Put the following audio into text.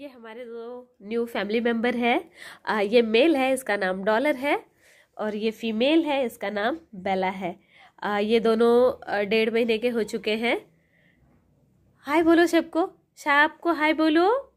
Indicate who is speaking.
Speaker 1: ये हमारे दो
Speaker 2: न्यू फैमिली मेम्बर है आ, ये मेल है इसका नाम डॉलर है और ये फीमेल है इसका नाम बेला है आ, ये दोनों डेढ़ महीने के हो चुके हैं हाय बोलो सबको शाह आपको हाय बोलो